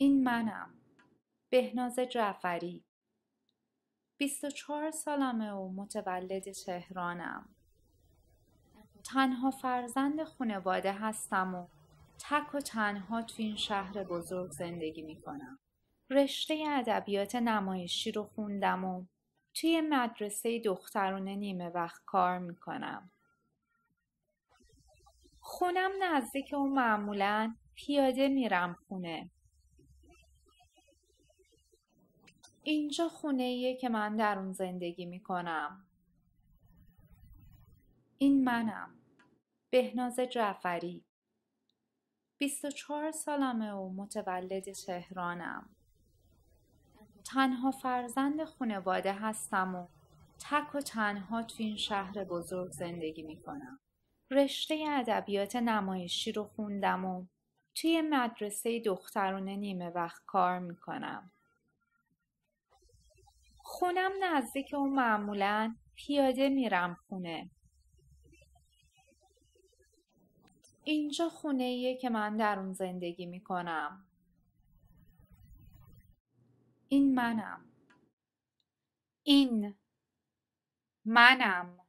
این منم بهناز جعفری 24 سالمه و متولد تهرانم تنها فرزند خانواده هستم و تک و تنها تو این شهر بزرگ زندگی می کنم. رشته ادبیات نمایشی رو خوندم و توی مدرسه دختران نیمه وقت کار می کنم. خونم نزدیک و معمولا پیاده میرم خونه. اینجا خونه ایه که من در اون زندگی می کنم. این منم. بهناز جعفری 24 سالمه و متولد تهرانم. تنها فرزند خانواده هستم و تک و تنها تو این شهر بزرگ زندگی می کنم. رشته ادبیات نمایشی رو خوندم و توی مدرسه دخترونه نیمه وقت کار می کنم. خونم نزدیک اون معمولا پیاده میرم خونه. اینجا خونه ایه که من در اون زندگی میکنم. این منم. این منم.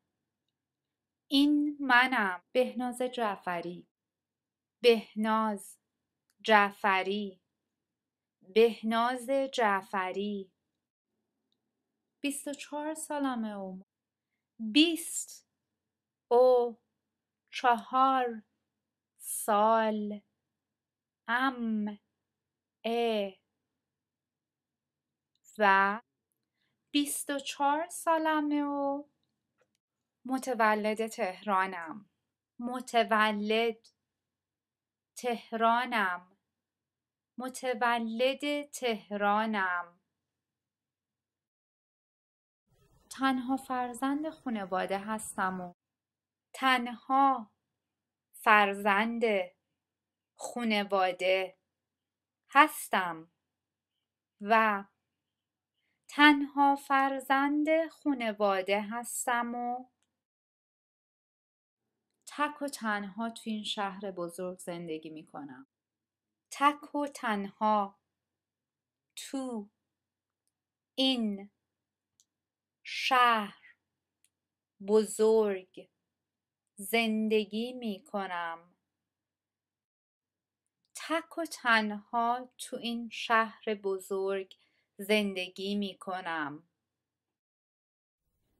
این منم. بهناز جعفری. بهناز جعفری. بهناز جعفری. 24 سالمه و بیست و چهار سال ام ا و 24 سالمه و متولد تهرانم متولد تهرانم متولد تهرانم تنها فرزند خانواده هستم و تنها فرزند خانواده هستم و تنها فرزند خانواده هستم و تک و تنها تو این شهر بزرگ زندگی می کنم. تک و تنها تو این شهر بزرگ زندگی می کنم تک و تنها تو این شهر بزرگ زندگی می کنم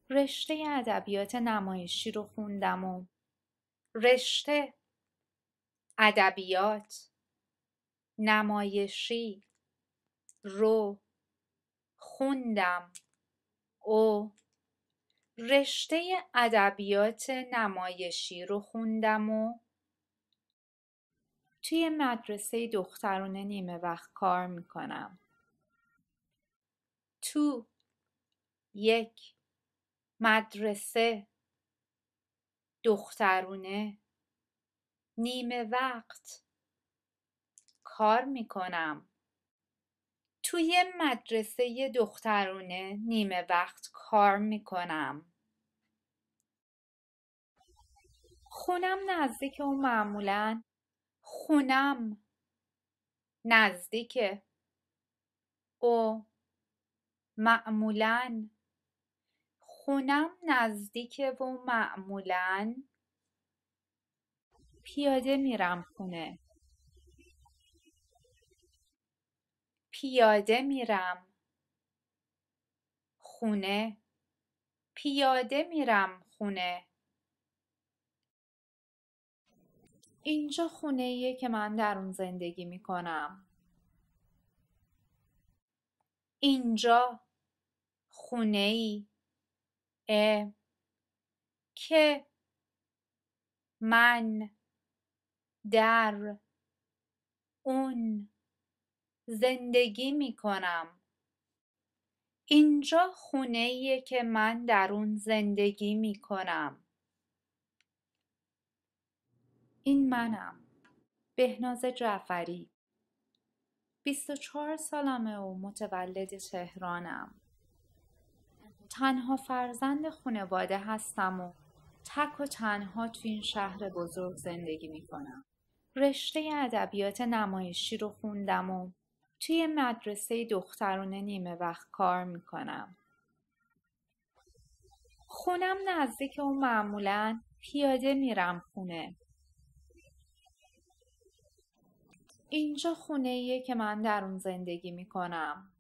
رشته ادبیات نمایشی رو خوندم و رشته ادبیات نمایشی رو خوندم او رشته ادبیات نمایشی رو خوندم و توی مدرسه دخترونه نیمه وقت کار میکنم تو یک مدرسه دخترونه نیمه وقت کار میکنم توی مدرسه دخترونه نیمه وقت کار میکنم. خونم نزدیک و معمولا خونم نزدیک او معمولا خونم نزدیک و معمولا پیاده میرم خونه پیاده میرم خونه پیاده میرم خونه اینجا خونه ایه که من در اون زندگی کنم اینجا خونه ای که من در اون زندگی می کنم. اینجا خونه که من در اون زندگی می کنم. این منم. بهناز جعفری 24 سالمه و متولد تهرانم. تنها فرزند خانواده هستم و تک و تنها تو این شهر بزرگ زندگی می کنم. رشته ادبیات نمایشی رو خوندم و توی مدرسه دخترونه نیمه وقت کار میکنم. خونم نزدیک و معمولا پیاده میرم خونه. اینجا خونه ایه که من در اون زندگی میکنم.